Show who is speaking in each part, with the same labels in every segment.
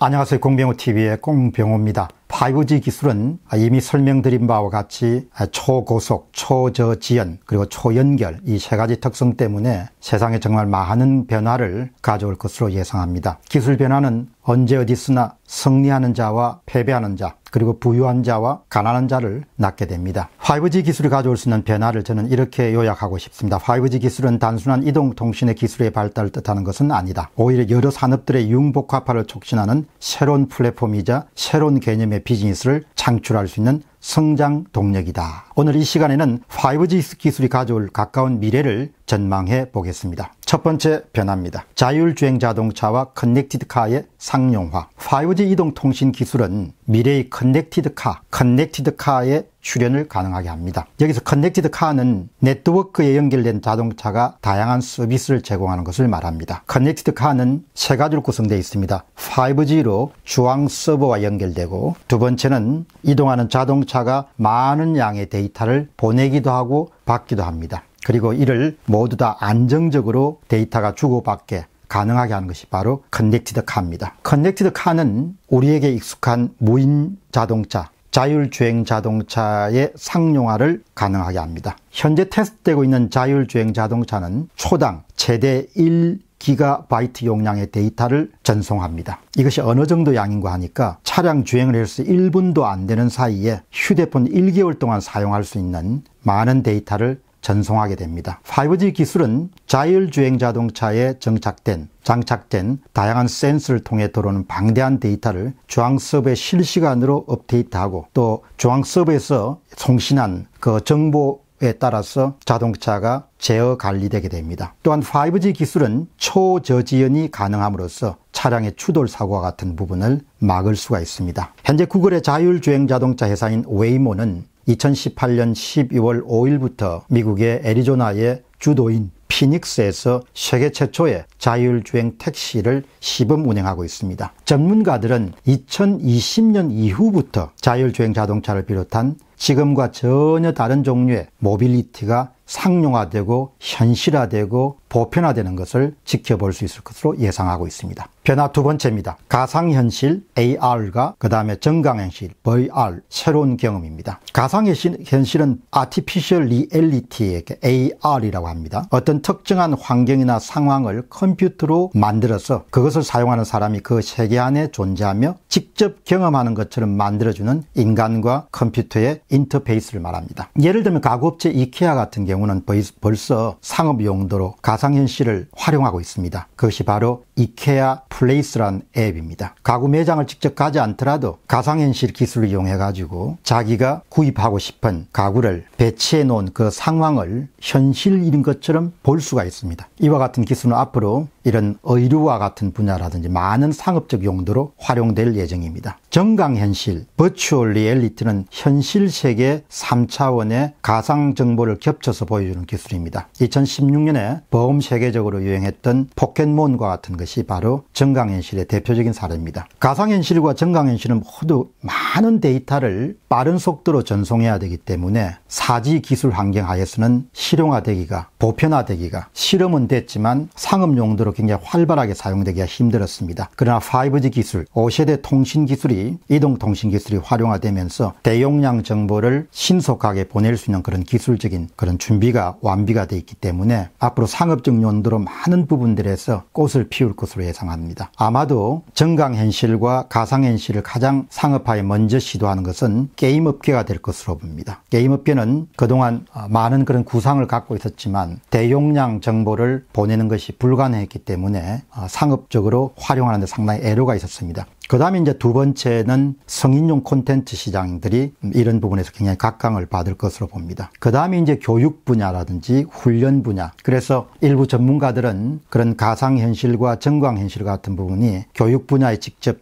Speaker 1: 안녕하세요. 공병호TV의 공병호입니다. 5G 기술은 이미 설명드린 바와 같이 초고속, 초저지연, 그리고 초연결 이 세 가지 특성 때문에 세상에 정말 많은 변화를 가져올 것으로 예상합니다. 기술 변화는 언제 어디서나 승리하는 자와 패배하는 자, 그리고 부유한 자와 가난한 자를 낳게 됩니다. 5G 기술이 가져올 수 있는 변화를 저는 이렇게 요약하고 싶습니다. 5G 기술은 단순한 이동통신의 기술의 발달을 뜻하는 것은 아니다. 오히려 여러 산업들의 융복합화를 촉진하는 새로운 플랫폼이자 새로운 개념의 비즈니스를 창출할 수 있는 성장 동력이다. 오늘 이 시간에는 5G 기술이 가져올 가까운 미래를 전망해 보겠습니다. 첫 번째 변화입니다. 자율주행 자동차와 커넥티드카의 상용화. 5G 이동통신 기술은 미래의 커넥티드카, 커넥티드카의 출현을 가능하게 합니다. 여기서 커넥티드카는 네트워크에 연결된 자동차가 다양한 서비스를 제공하는 것을 말합니다. 커넥티드카는 세 가지로 구성되어 있습니다. 5G로 주황 서버와 연결되고 두 번째는 이동하는 자동차가 많은 양의 데이터를 보내기도 하고 받기도 합니다. 그리고 이를 모두 다 안정적으로 데이터가 주고받게 가능하게 하는 것이 바로 커넥티드 카입니다. 커넥티드 카는 우리에게 익숙한 무인 자동차, 자율주행 자동차의 상용화를 가능하게 합니다. 현재 테스트되고 있는 자율주행 자동차는 초당 최대 1 기가바이트 용량의 데이터를 전송합니다. 이것이 어느 정도 양인가 하니까 차량 주행을 해서 1분도 안 되는 사이에 휴대폰 1개월 동안 사용할 수 있는 많은 데이터를 전송하게 됩니다. 5G 기술은 자율주행 자동차에 정착된 장착된 다양한 센스를 통해 들어오는 방대한 데이터를 중앙서버에 실시간으로 업데이트하고 또 중앙서버에서 송신한 그 정보 에 따라서 자동차가 제어 관리되게 됩니다. 또한 5G 기술은 초저지연이 가능함으로써 차량의 추돌 사고와 같은 부분을 막을 수가 있습니다. 현재 구글의 자율주행 자동차 회사인 웨이모는 2018년 12월 5일부터 미국의 애리조나의 주도인 피닉스에서 세계 최초의 자율주행 택시를 시범 운행하고 있습니다. 전문가들은 2020년 이후부터 자율주행 자동차를 비롯한 지금과 전혀 다른 종류의 모빌리티가 상용화되고 현실화되고 보편화되는 것을 지켜볼 수 있을 것으로 예상하고 있습니다. 변화 두 번째입니다. 가상현실 AR과 그 다음에 정강현실 VR 새로운 경험입니다. 가상현실은 Artificial Reality의 AR이라고 합니다. 어떤 특정한 환경이나 상황을 컴퓨터로 만들어서 그것을 사용하는 사람이 그 세계 안에 존재하며 직접 경험하는 것처럼 만들어주는 인간과 컴퓨터의 인터페이스를 말합니다. 예를 들면 가구업체 이케아 같은 경우 경우는 벌써 상업 용도로 가상현실을 활용하고 있습니다. 그것이 바로 이케아 플레이스란 앱입니다. 가구 매장을 직접 가지 않더라도 가상현실 기술을 이용해 가지고 자기가 구입하고 싶은 가구를 배치해 놓은 그 상황을 현실인 것처럼 볼 수가 있습니다. 이와 같은 기술은 앞으로 이런 의류와 같은 분야라든지 많은 상업적 용도로 활용될 예정입니다. 정강현실, 버추얼 리얼리티는 현실 세계 3차원의 가상 정보를 겹쳐서 보여주는 기술입니다. 2016년에 범 세계적으로 유행했던 포켓몬과 같은 것이 바로 증강현실의 대표적인 사례입니다. 가상현실과 증강현실은 모두 많은 데이터를 빠른 속도로 전송해야 되기 때문에 사지 기술 환경 하에서는 실용화되기가 보편화되기가 실험은 됐지만 상업 용도로 굉장히 활발하게 사용되기가 힘들었습니다. 그러나 5G 기술, 5세대 통신 기술이 이동통신 기술이 활용화되면서 대용량 정보를 신속하게 보낼 수 있는 그런 기술적인 그런 준비 준비가 완비가 되어 있기 때문에 앞으로 상업적 요도로 많은 부분들에서 꽃을 피울 것으로 예상합니다. 아마도 정강현실과 가상현실을 가장 상업화에 먼저 시도하는 것은 게임업계가 될 것으로 봅니다. 게임업계는 그동안 많은 그런 구상을 갖고 있었지만 대용량 정보를 보내는 것이 불가능했기 때문에 상업적으로 활용하는 데 상당히 애로가 있었습니다. 그 다음에 이제 두 번째는 성인용 콘텐츠 시장들이 이런 부분에서 굉장히 각광을 받을 것으로 봅니다. 그 다음에 이제 교육 분야라든지 훈련 분야. 그래서 일부 전문가들은 그런 가상현실과 전광현실 같은 부분이 교육 분야에 직접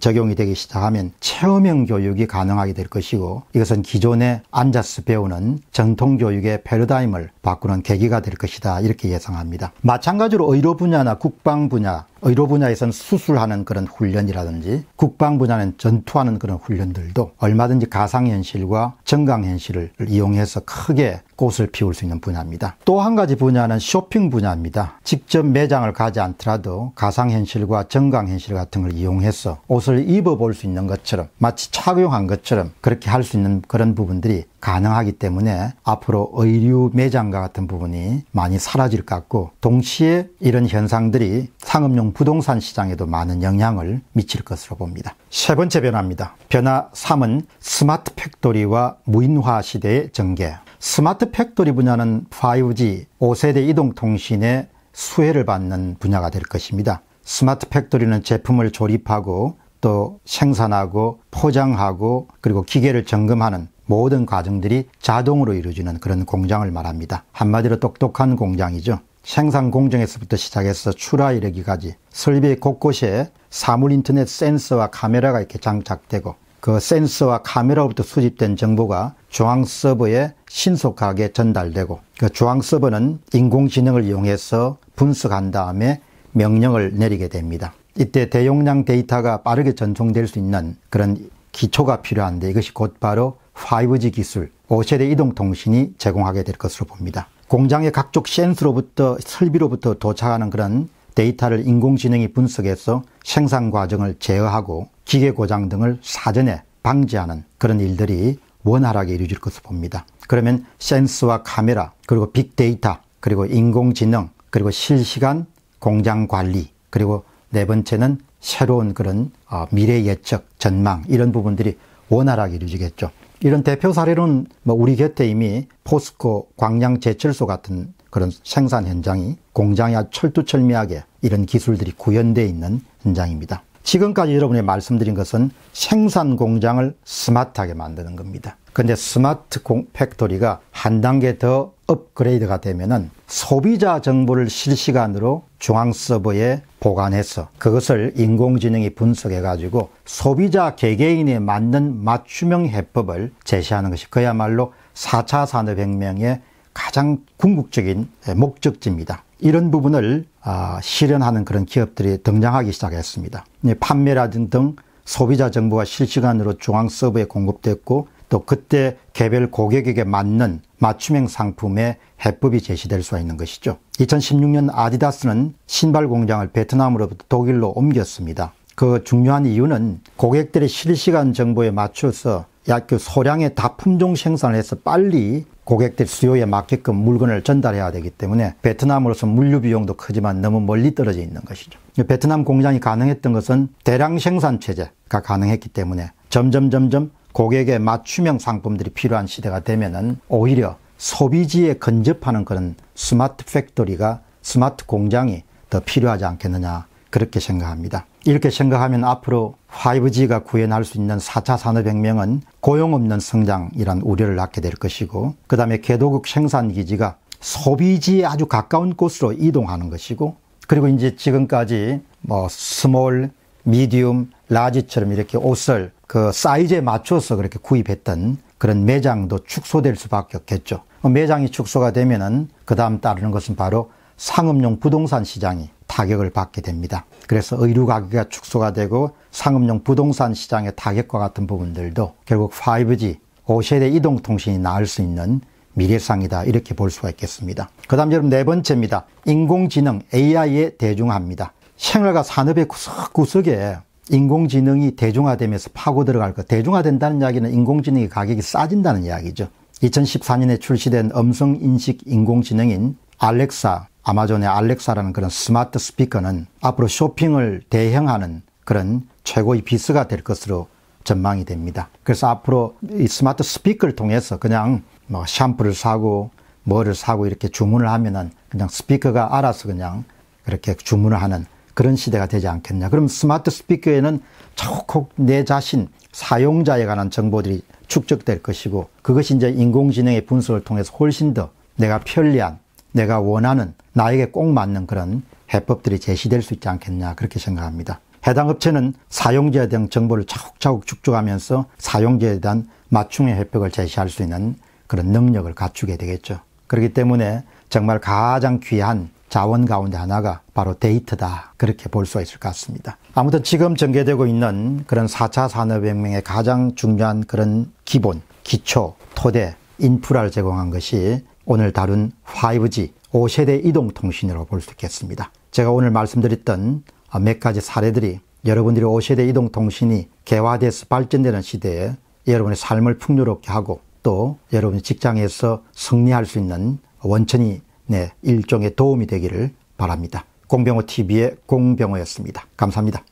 Speaker 1: 적용이 되기 시작하면 체험형 교육이 가능하게 될 것이고 이것은 기존에 앉아서 배우는 전통 교육의 패러다임을 바꾸는 계기가 될 것이다. 이렇게 예상합니다. 마찬가지로 의료 분야나 국방 분야, 의료 분야에서는 수술하는 그런 훈련이라든지 훈련이라든지 국방 분야는 전투하는 그런 훈련들도 얼마든지 가상현실과 정강현실을 이용해서 크게 꽃을 피울 수 있는 분야입니다. 또 한 가지 분야는 쇼핑 분야입니다. 직접 매장을 가지 않더라도 가상현실과 정강현실 같은 걸 이용해서 옷을 입어볼 수 있는 것처럼 마치 착용한 것처럼 그렇게 할 수 있는 그런 부분들이 가능하기 때문에 앞으로 의류 매장과 같은 부분이 많이 사라질 것 같고 동시에 이런 현상들이 상업용 부동산 시장에도 많은 영향을 미칠 것으로 봅니다. 세 번째 변화입니다. 변화 3은 스마트 팩토리와 무인화 시대의 전개. 스마트 팩토리 분야는 5G, 5세대 이동통신의 수혜를 받는 분야가 될 것입니다. 스마트 팩토리는 제품을 조립하고 또 생산하고 포장하고 그리고 기계를 점검하는 모든 과정들이 자동으로 이루어지는 그런 공장을 말합니다. 한마디로 똑똑한 공장이죠. 생산 공정에서부터 시작해서 출하 이르기까지 설비 곳곳에 사물 인터넷 센서와 카메라가 이렇게 장착되고 그 센서와 카메라로부터 수집된 정보가 중앙 서버에 신속하게 전달되고 그 중앙 서버는 인공지능을 이용해서 분석한 다음에 명령을 내리게 됩니다. 이때 대용량 데이터가 빠르게 전송될 수 있는 그런 기초가 필요한데 이것이 곧바로 5G 기술, 5세대 이동통신이 제공하게 될 것으로 봅니다. 공장의 각종 센스로부터 설비로부터 도착하는 그런 데이터를 인공지능이 분석해서 생산 과정을 제어하고 기계 고장 등을 사전에 방지하는 그런 일들이 원활하게 이루어질 것으로 봅니다. 그러면 센스와 카메라, 그리고 빅데이터, 그리고 인공지능, 그리고 실시간 공장 관리, 그리고 네 번째는 새로운 그런 어, 미래 예측, 전망, 이런 부분들이 원활하게 이루어지겠죠. 이런 대표 사례는 뭐 우리 곁에 이미 포스코 광양 제철소 같은 그런 생산 현장이 공장이 철두철미하게 이런 기술들이 구현되어 있는 현장입니다. 지금까지 여러분이 말씀드린 것은 생산 공장을 스마트하게 만드는 겁니다. 그런데 스마트 공, 팩토리가 한 단계 더 업그레이드가 되면은 소비자 정보를 실시간으로 중앙 서버에 보관해서 그것을 인공지능이 분석해가지고 소비자 개개인에 맞는 맞춤형 해법을 제시하는 것이 그야말로 4차 산업혁명의 가장 궁극적인 목적지입니다. 이런 부분을 아, 실현하는 그런 기업들이 등장하기 시작했습니다. 예, 판매라든 등 소비자 정보가 실시간으로 중앙 서버에 공급됐고 또 그때 개별 고객에게 맞는 맞춤형 상품의 해법이 제시될 수 있는 것이죠. 2016년 아디다스는 신발 공장을 베트남으로부터 독일로 옮겼습니다. 그 중요한 이유는 고객들의 실시간 정보에 맞춰서 약그 소량의 다품종 생산을 해서 빨리 고객들 수요에 맞게끔 물건을 전달해야 되기 때문에 베트남으로서 물류 비용도 크지만 너무 멀리 떨어져 있는 것이죠. 베트남 공장이 가능했던 것은 대량 생산 체제가 가능했기 때문에 점점 점점 고객의 맞춤형 상품들이 필요한 시대가 되면은 오히려 소비지에 근접하는 그런 스마트 팩토리가 스마트 공장이 더 필요하지 않겠느냐 그렇게 생각합니다. 이렇게 생각하면 앞으로 5G가 구현할 수 있는 4차 산업혁명은 고용 없는 성장이란 우려를 낳게 될 것이고, 그 다음에 개도국 생산기지가 소비지에 아주 가까운 곳으로 이동하는 것이고, 그리고 이제 지금까지 뭐 스몰, 미디움, 라지처럼 이렇게 옷을 그 사이즈에 맞춰서 그렇게 구입했던 그런 매장도 축소될 수밖에 없겠죠. 어, 매장이 축소가 되면은 그 다음 따르는 것은 바로 상업용 부동산 시장이 타격을 받게 됩니다. 그래서 의류 가격이 축소가 되고 상업용 부동산 시장의 타격과 같은 부분들도 결국 5G 5세대 이동통신이 나을 수 있는 미래상이다 이렇게 볼 수가 있겠습니다. 그 다음 여러분 네 번째입니다. 인공지능 AI의 대중화입니다. 생활과 산업의 구석구석에 인공지능이 대중화되면서 파고 들어갈 것. 대중화된다는 이야기는 인공지능의 가격이 싸진다는 이야기죠. 2014년에 출시된 음성인식 인공지능인 알렉사 아마존의 알렉사라는 그런 스마트 스피커는 앞으로 쇼핑을 대행하는 그런 최고의 비스가될 것으로 전망이 됩니다. 그래서 앞으로 이 스마트 스피커를 통해서 그냥 뭐 샴푸를 사고 뭐를 사고 이렇게 주문을 하면은 그냥 스피커가 알아서 그냥 그렇게 주문을 하는 그런 시대가 되지 않겠냐. 그럼 스마트 스피커에는 척콕 내 자신, 사용자에 관한 정보들이 축적될 것이고 그것이 이제 인공지능의 분석을 통해서 훨씬 더 내가 편리한 내가 원하는 나에게 꼭 맞는 그런 해법들이 제시될 수 있지 않겠냐 그렇게 생각합니다. 해당 업체는 사용자에 대한 정보를 차곡차곡 축적하면서 사용자에 대한 맞춤의 해법을 제시할 수 있는 그런 능력을 갖추게 되겠죠. 그렇기 때문에 정말 가장 귀한 자원 가운데 하나가 바로 데이터다. 그렇게 볼 수가 있을 것 같습니다. 아무튼 지금 전개되고 있는 그런 4차 산업혁명의 가장 중요한 그런 기본, 기초, 토대, 인프라를 제공한 것이 오늘 다룬 5G 5세대 이동통신으로볼수 있겠습니다. 제가 오늘 말씀드렸던 아, 몇 가지 사례들이 여러분들이 5세대 이동통신이 개화돼서 발전되는 시대에 여러분의 삶을 풍요롭게 하고 또 여러분의 직장에서 승리할 수 있는 원천이 네, 일종의 도움이 되기를 바랍니다. 공병호 TV의 공병호였습니다. 감사합니다.